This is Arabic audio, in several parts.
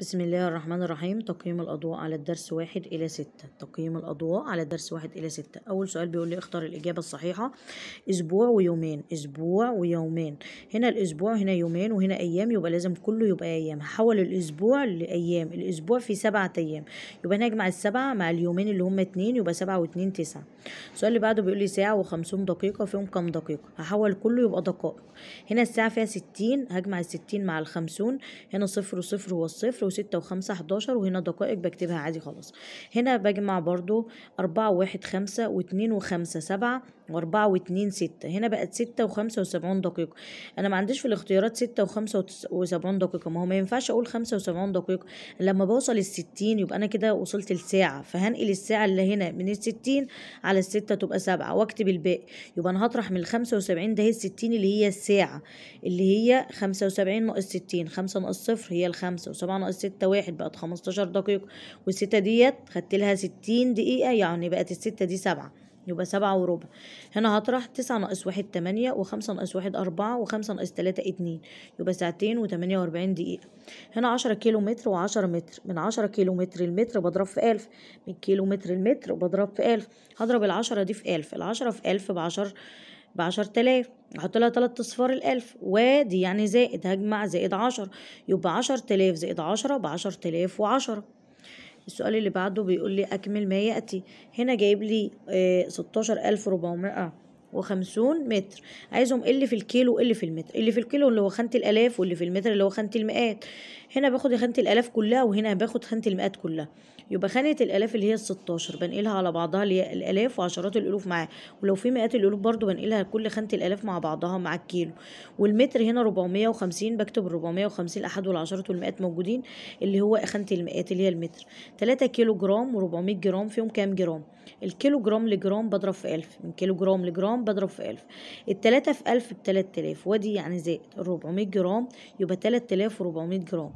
بسم الله الرحمن الرحيم تقييم الأضواء على الدرس واحد إلى ستة تقييم الأضواء على الدرس واحد إلى ستة أول سؤال بيقول لي اختار الإجابة الصحيحة أسبوع ويومين أسبوع ويومين هنا الأسبوع هنا يومين وهنا أيام يبقى لازم كله يبقى أيام هحول الأسبوع لأيام الأسبوع فيه سبعة أيام يبقى هنا أجمع السبعة مع اليومين اللي هما اتنين يبقى سبعة واتنين تسعة السؤال اللي بعده بيقول لي ساعة وخمسون دقيقة فيهم كام دقيقة هحول كله يبقى دقائق هنا الساعة فيها ستين هجمع الستين مع الخمسون هنا صفر وصفر هو الصفر وستة وخمسة حداشر وهنا دقائق بكتبها عادي خلاص هنا بجمع برضو أربعة واحد خمسة واتنين وخمسة سبعة واربعة واتنين ستة هنا بقت ستة وخمسة وسبعون دقيقة انا ما عنديش في الاختيارات ستة وخمسة وسبعون دقيقة ما هو ما ينفعش اقول خمسة وسبعون دقيقة لما بوصل الستين يبقى انا كده وصلت لساعة فهنقل الساعة اللي هنا من الستين على الستة تبقى سبعة واكتب الباقي يبقى انا هطرح من الخمسة وسبعين ده هي الستين اللي هي الساعة اللي هي خمسة وسبعين ناقص ستين خمسة ناقص صفر هي الخمسة وسبعة ناقص ستة واحد بقت خمستاشر دقيقة والستة ديت خدت لها ستين دقيقة يعني بقت الستة دي سبعة يبقى سبعة وربع هنا هطرح تسعة ناقص واحد تمانية وخمسة ناقص واحد أربعة وخمسة ناقص تلاتة اتنين يبقى ساعتين وتمانية وأربعين دقيقة هنا عشرة كيلو متر وعشرة متر من عشرة كيلو متر المتر بضرب في ألف من كيلو متر المتر بضرب في ألف هضرب العشرة دي في ألف العشرة في ألف بعشر بعشر تلاف احط لها تلات اصفار الالف ودي يعني زائد هجمع زائد عشر يبقى عشر تلاف زائد عشرة بعشر تلاف وعشرة السؤال اللي بعده بيقول لي أكمل ما يأتي هنا جايب لي آه، ستاشر ألف ربعمائة وخمسون متر عايزهم اللي في الكيلو اللي في المتر اللي في الكيلو اللي هو خانة الآلاف واللي في المتر اللي هو خانة المئات هنا باخد خانة الآلاف كلها وهنا باخد خانة المئات كلها يبقى خانة الآلاف اللي هي ال 16 بنقلها على بعضها اللي هي الآلاف وعشرات الألوف معاها ولو في مئات الألوف برضو بنقلها كل خانة الآلاف مع بعضها مع الكيلو والمتر هنا 450 بكتب 450 الاحاد والعشرات والمئات موجودين اللي هو خانة المئات اللي هي المتر 3 كيلو جرام و400 جرام فيهم كام جرام الكيلو جرام لجرام بضرب في 1000 من كيلو جرام لجرام بضرب في 1000 ال 3 في 1000 ب 3000 وادي يعني زائد 400 جرام يبقى 3400 جرام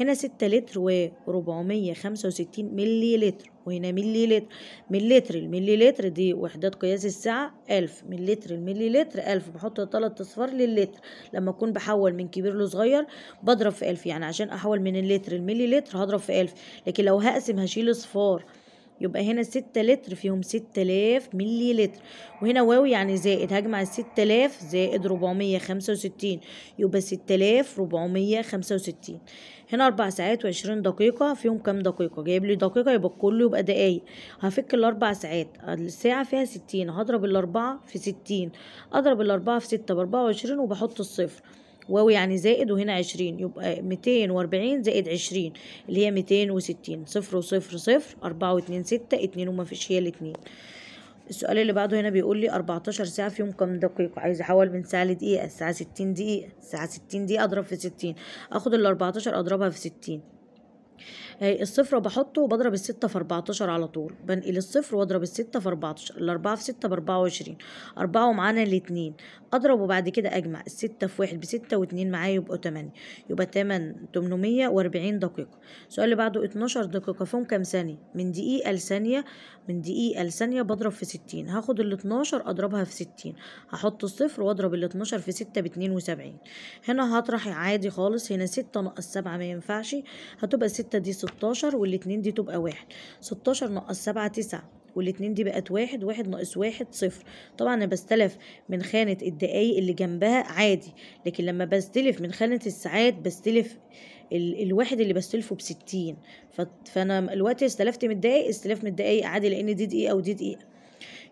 هنا 6 لتر و 465 ملي لتر وهنا ملي لتر ملي لتر الملي لتر دي وحدات قياس السعة ألف ملي لتر الملي لتر ألف بحط تلات أصفار للتر لما أكون بحول من كبير لصغير بضرب في ألف يعني عشان أحول من اللتر الملي لتر هضرب في ألف لكن لو هقسم هشيل أصفار يبقى هنا ستة لتر فيهم ستة آلاف ملي لتر وهنا واو يعني زائد هجمع الستة آلاف زائد ربعمية خمسة وستين يبقى ستة آلاف ربعمية خمسة وستين هنا أربع ساعات وعشرين دقيقة فيهم كام دقيقة جايب لي دقيقة يبقى كله يبقى دقايق هفك الأربع ساعات الساعة فيها ستين هضرب الأربعة في ستين أضرب الأربعة في ستة بأربعة وعشرين وبحط الصفر واو يعني زائد وهنا عشرين يبقى ميتين واربعين زائد عشرين اللي هي ميتين وستين صفر وصفر صفر أربعة واتنين ستة اتنين ومفيش هي الاتنين السؤال اللي بعده هنا بيقول لي 14 ساعة في يوم كام دقيقة عايز احول من ساعة لدقيقة الساعة 60 دقيقة الساعة 60 دقيقة اضرب في 60 اخد ال 14 اضربها في 60 آه، الصفر بحطه وبضرب الستة في 14 على طول بنقل الصفر واضرب الستة في 14 الأربعة في ستة باربعة وعشرين أربعة ومعانا الاتنين أضرب وبعد كده أجمع الستة في واحد بستة واتنين معايا يبقوا تمانية يبقى تمن تمنمية وأربعين دقيقة السؤال اللي بعده اتناشر دقيقة فيهم كام ثانية من دقيقة لثانية من دقيقة لثانية بضرب في ستين هاخد ال 12 أضربها في ستين هحط الصفر واضرب ال 12 في ستة باتنين وسبعين هنا هطرح عادي خالص هنا ستة ناقص سبعة مينفعش هتبقى ستة دي صفر 16 والاتنين دي تبقى واحد 16 ناقص 7 9 والاتنين دي بقت واحد واحد ناقص واحد صفر طبعا انا بستلف من خانة الدقايق اللي جنبها عادي لكن لما بستلف من خانة الساعات بستلف ال... الواحد اللي بستلفه بستين ف... فانا الوقت استلفت من الدقايق استلف من الدقايق عادي لان دي دقيقة ودي دقيقة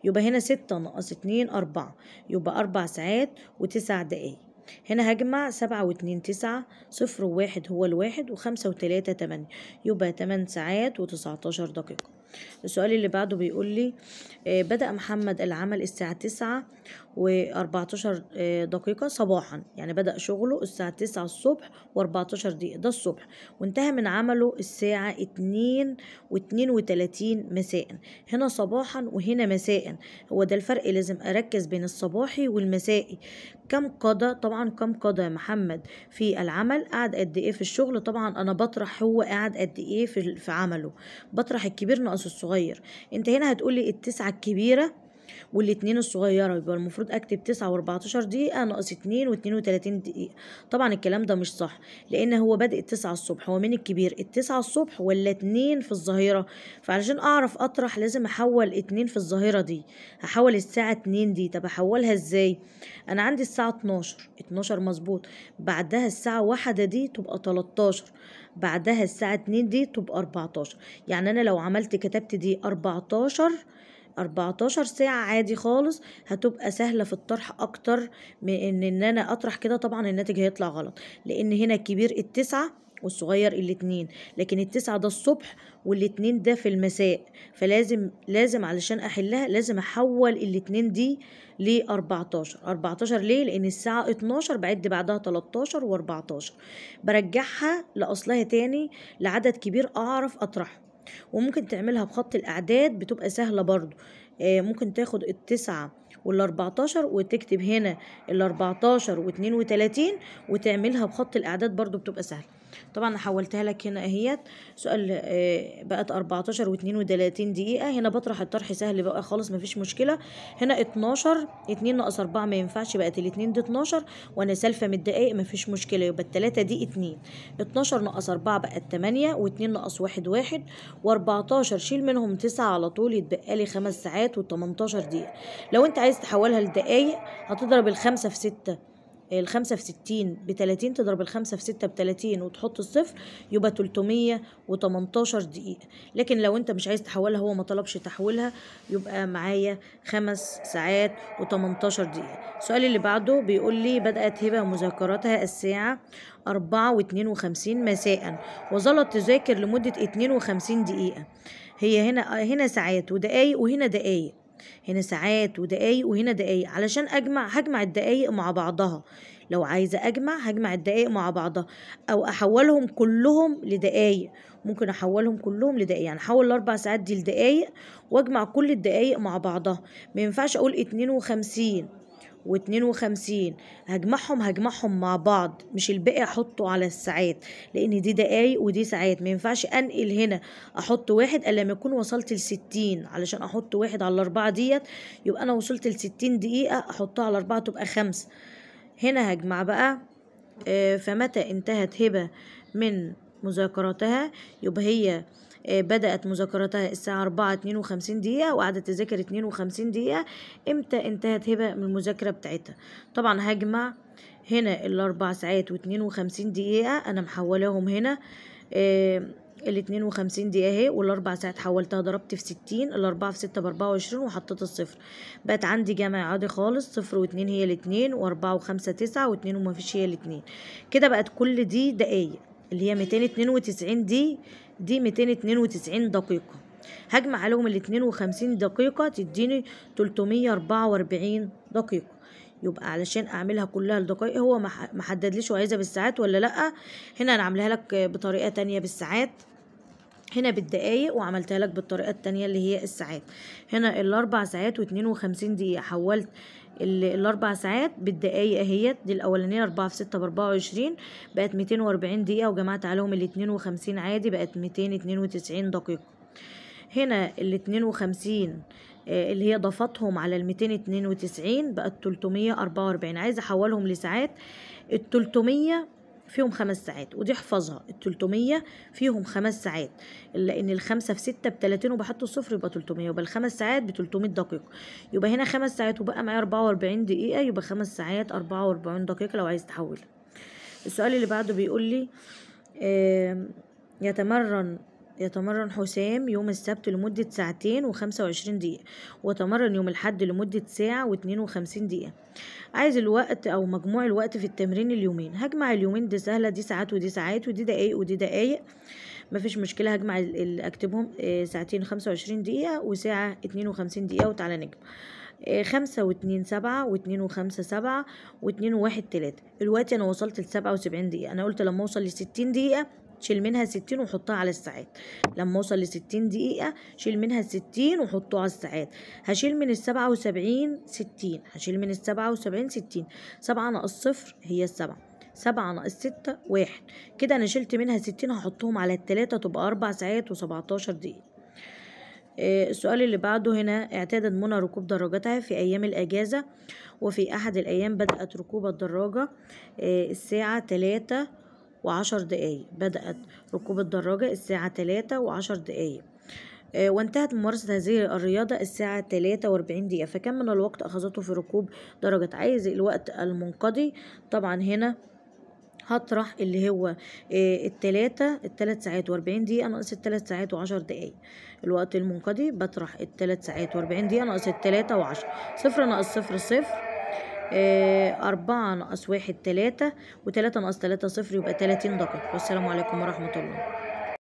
يبقى هنا ستة ناقص اتنين أربعة يبقى أربع ساعات وتسع دقايق هنا هجمع سبعة واتنين تسعة صفر وواحد هو الواحد وخمسة وتلاتة تمانية يبقى تمن ساعات وتسعتاشر دقيقة السؤال اللي بعده بيقول لي آه، بدأ محمد العمل الساعة تسعة وأربعتاشر آه، دقيقة صباحا يعني بدأ شغله الساعة تسعة الصبح وأربعتاشر دقيقة ده الصبح وانتهى من عمله الساعة اتنين واتنين وتلاتين مساء هنا صباحا وهنا مساء هو ده الفرق لازم أركز بين الصباحي والمسائي كم قضى طبعا كم قضى محمد في العمل قعد قد ايه في الشغل طبعا انا بطرح هو قعد قد ايه في عمله بطرح الكبير ناقص الصغير انت هنا هتقولي التسعة الكبيرة والاتنين الصغيرة يبقى المفروض أكتب تسعة وأربعتاشر دقيقة ناقص اتنين واتنين وتلاتين دقيقة طبعا الكلام ده مش صح لأن هو بادئ التسعة الصبح هو من الكبير التسعة الصبح ولا اتنين في الظهيرة فعلشان أعرف أطرح لازم أحول اتنين في الظهيرة دي هحول الساعة اتنين دي طب أحولها ازاي أنا عندي الساعة اتناشر اتناشر مظبوط بعدها الساعة واحدة دي تبقى تلتاشر بعدها الساعة اتنين دي تبقى أربعتاشر يعني أنا لو عملت كتبت دي أربعتاشر 14 ساعة عادي خالص هتبقى سهلة في الطرح اكتر من ان, إن انا اطرح كده طبعا الناتج هيطلع غلط لان هنا الكبير التسعة والصغير الاتنين لكن التسعة ده الصبح والاتنين ده في المساء فلازم لازم علشان احلها لازم احول الاتنين دي ل 14 14 ليه لان الساعة 12 بعد بعدها 13 و14 برجعها لاصلها تاني لعدد كبير اعرف اطرحه وممكن تعملها بخط الأعداد بتبقى سهلة برضو آه، ممكن تاخد التسعة والاربعتاشر وتكتب هنا الاربعتاشر واتنين وتلاتين وتعملها بخط الأعداد برضو بتبقى سهلة طبعا حولتها لك هنا اهيت سؤال آه، بقت 14 و32 دقيقه هنا بطرح الطرح سهل بقى خالص مفيش مشكله هنا 12 2 ناقص 4 ما ينفعش بقت ال2 دي 12 وانا سالفه من الدقائق مفيش مشكله يبقى ال3 دي 2 12 ناقص 4 بقت 8 و2 ناقص 1 1 و14 شيل منهم 9 على طول يتبقى لي 5 ساعات و18 دقيقه لو انت عايز تحولها لدقائق هتضرب الخمسه في 6 الخمسة في ستين بتلاتين تضرب الخمسة في ستة بتلاتين وتحط الصفر يبقى تلتمية وتمنتاشر دقيقة لكن لو انت مش عايز تحولها هو ما طلبش تحويلها يبقى معايا خمس ساعات وتمنتاشر دقيقة السؤال اللي بعده بيقول لي بدأت هبة مذاكرتها الساعة أربعة واتنين وخمسين مساء وظلت تذاكر لمدة اتنين وخمسين دقيقة هي هنا هنا ساعات ودقايق وهنا دقايق هنا ساعات ودقايق وهنا دقايق علشان اجمع هجمع الدقايق مع بعضها لو عايزه اجمع هجمع الدقايق مع بعضها او احولهم كلهم لدقايق ممكن احولهم كلهم لدقايق يعني احول الاربع ساعات دي لدقايق واجمع كل الدقايق مع بعضها ما ينفعش اقول اتنين وخمسين و52 هجمعهم هجمعهم مع بعض مش الباقي احطه على الساعات لان دي دقايق ودي ساعات ما ينفعش انقل هنا احط واحد الا لما يكون وصلت ل علشان احط واحد على الاربعه ديت يبقى انا وصلت ل دقيقه احطها على اربعه تبقى خمسه هنا هجمع بقى آه، فمتى انتهت هبه من مذاكرتها يبقى هي آه، بدأت مذاكرتها الساعة وخمسين دقيقة وقعدت تذاكر 52 دقيقة امتى انتهت هبة من المذاكرة بتاعتها طبعا هجمع هنا الأربع ساعات و52 دقيقة أنا محولاهم هنا آه، ال 52 دقيقة اهي والأربع ساعات حولتها ضربت في 60 الأربعة في ستة بأربعة وعشرين وحطيت الصفر بقت عندي جمع عادي خالص صفر واتنين هي الاتنين وأربعة وخمسة تسعة واتنين ومفيش هي الاتنين كده بقت كل دي دقايق اللي هي ميتين اتنين وتسعين دي دي 292 دقيقة هجمع عليهم ال 52 دقيقة تديني 344 دقيقة يبقى علشان اعملها كلها لدقائق هو ما حددليش عايزها بالساعات ولا لا هنا انا عاملها لك بطريقة تانية بالساعات هنا بالدقايق وعملتها لك بالطريقه التانية اللي هي الساعات هنا الاربع ساعات واتنين وخمسين دقيقه حولت الاربع ساعات بالدقايق اهيت دي الاولانيه اربعة في ستة باربعة وعشرين بقت ميتين واربعين دقيقه وجمعت عليهم الاتنين وخمسين عادي بقت ميتين اتنين وتسعين دقيقه هنا الاتنين وخمسين آه، اللي هي ضفتهم على ال 292 بقت 344 عايزه احولهم لساعات ال 300 فيهم خمس ساعات ودي احفظها ال 300 فيهم خمس ساعات لان الخمسه في 6 ب 30 وبحط الصفر يبقى 300 يبقى الخمس ساعات ب 300 دقيقه يبقى هنا خمس ساعات وبقى معايا 44 دقيقه يبقى خمس ساعات 44 دقيقه لو عايز تحولها السؤال اللي بعده بيقول لي يتمرن يتمرن حسام يوم السبت لمدة ساعتين وخمسة وعشرين دقيقة وتمرن يوم الحد لمدة ساعة واتنين وخمسين دقيقة عايز الوقت أو مجموع الوقت في التمرين اليومين هجمع اليومين دي سهلة دي ساعات ودي ساعات ودي دقايق ودي دقايق مفيش مشكلة هجمع أكتبهم آه، ساعتين خمسة وعشرين دقيقة وساعة اتنين وخمسين دقيقة وتعالى نجمع آه، خمسة واتنين سبعة واتنين وخمسة سبعة واتنين وواحد تلاتة دلوقتي أنا وصلت لسبعة وسبعين دقيقة أنا قلت لما أوصل لستين دقيقة شيل منها ستين وحطها على الساعات لما اوصل لستين دقيقة شيل منها ستين وحطه على الساعات هشيل من السبعة وسبعين ستين هشيل من السبعة وسبعين ستين سبعة ناقص صفر هي السبعة سبعة ناقص ستة واحد كده أنا شلت منها ستين هحطهم على التلاتة تبقى أربع ساعات وسبعتاشر دقيقة آه، السؤال اللي بعده هنا اعتادت منى ركوب دراجتها في أيام الأجازة وفي أحد الأيام بدأت ركوب الدراجة آه، الساعة تلاتة وعشر دقايق بدأت ركوب الدراجة الساعة تلاتة وعشر دقايق آه، وانتهت ممارسة هذه الرياضة الساعة واربعين دقيقة فكم من الوقت أخذته في ركوب درجة عايز الوقت المنقضي طبعا هنا هطرح اللي هو آه، التلاتة التلات ساعات واربعين دقيقة ناقص التلات ساعات وعشر دقايق الوقت المنقضي بطرح التلات ساعات واربعين دقيقة ناقص التلاتة وعشر صفر ناقص صفر صفر آه، أربعة ناقص واحد تلاتة وتلاتة ناقص تلاتة صفر يبقى تلاتين دقيقة والسلام عليكم ورحمة الله